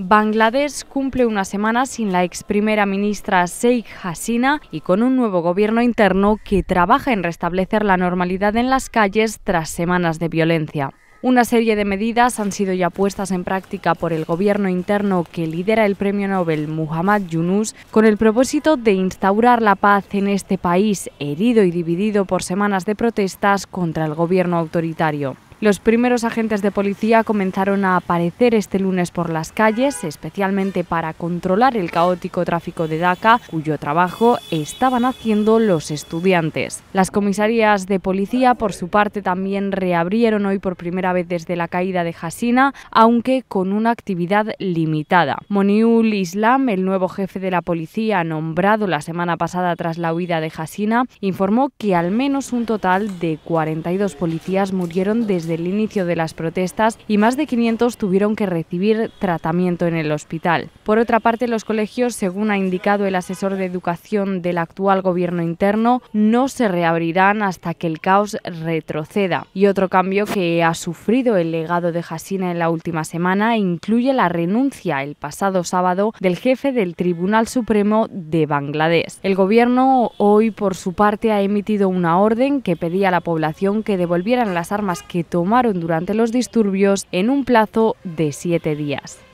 Bangladesh cumple una semana sin la ex primera ministra Sheikh Hasina y con un nuevo gobierno interno que trabaja en restablecer la normalidad en las calles tras semanas de violencia. Una serie de medidas han sido ya puestas en práctica por el gobierno interno que lidera el premio Nobel Muhammad Yunus con el propósito de instaurar la paz en este país herido y dividido por semanas de protestas contra el gobierno autoritario. Los primeros agentes de policía comenzaron a aparecer este lunes por las calles, especialmente para controlar el caótico tráfico de DACA, cuyo trabajo estaban haciendo los estudiantes. Las comisarías de policía, por su parte, también reabrieron hoy por primera vez desde la caída de Hasina, aunque con una actividad limitada. Moniul Islam, el nuevo jefe de la policía nombrado la semana pasada tras la huida de Hasina, informó que al menos un total de 42 policías murieron desde desde el inicio de las protestas y más de 500 tuvieron que recibir tratamiento en el hospital. Por otra parte, los colegios, según ha indicado el asesor de educación del actual gobierno interno, no se reabrirán hasta que el caos retroceda. Y otro cambio que ha sufrido el legado de Hasina en la última semana incluye la renuncia el pasado sábado del jefe del Tribunal Supremo de Bangladesh. El gobierno hoy por su parte ha emitido una orden que pedía a la población que devolvieran las armas que tomaron tomaron durante los disturbios en un plazo de siete días.